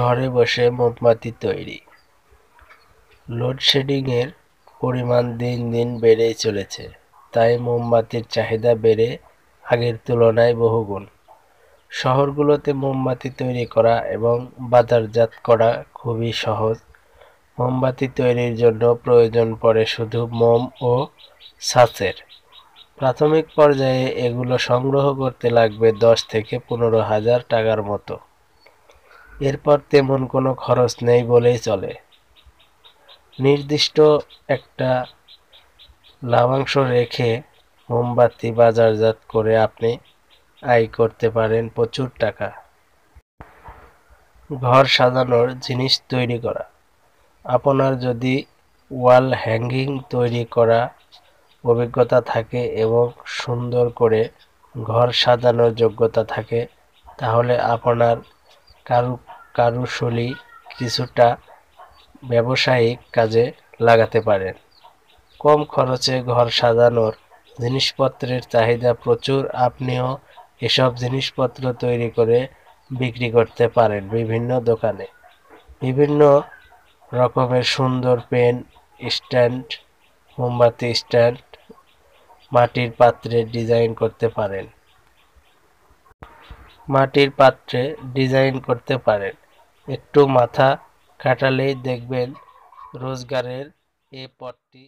ঘরে বসে মোমবাতি তৈরি লোডশেডিংয়ের পরিমাণ দিন দিন বেড়েই চলেছে তাই মোমবাতির চাহিদা বেড়ে আগের তুলনায় বহুগুণ শহরগুলোতে মোমবাতি তৈরি করা এবং বাজারজাত করা খুবই সহজ মোমবাতি তৈরির জন্য প্রয়োজন পড়ে শুধু মোম ও সাচের প্রাথমিক পর্যায়ে এগুলো সংগ্রহ করতে লাগবে দশ থেকে পনেরো হাজার টাকার মতো এরপর তেমন কোনো খরচ নেই বলেই চলে নির্দিষ্ট একটা লাভাংশ রেখে মোমবাতি বাজারজাত করে আপনি আয় করতে পারেন প্রচুর টাকা ঘর সাজানোর জিনিস তৈরি করা আপনার যদি ওয়াল হ্যাঙ্গিং তৈরি করা অভিজ্ঞতা থাকে এবং সুন্দর করে ঘর সাজানোর যোগ্যতা থাকে তাহলে আপনার কারু কারুশলি কিছুটা ব্যবসায়িক কাজে লাগাতে পারেন কম খরচে ঘর সাজানোর জিনিসপত্রের চাহিদা প্রচুর আপনিও এসব জিনিসপত্র তৈরি করে বিক্রি করতে পারেন বিভিন্ন দোকানে বিভিন্ন রকমের সুন্দর পেন স্ট্যান্ড মোমবাতি স্ট্যান্ড মাটির পাত্রে ডিজাইন করতে পারেন মাটির পাত্রে ডিজাইন করতে পারেন একটু মাথা খাটালেই দেখবেন রোজগারের এ পথটি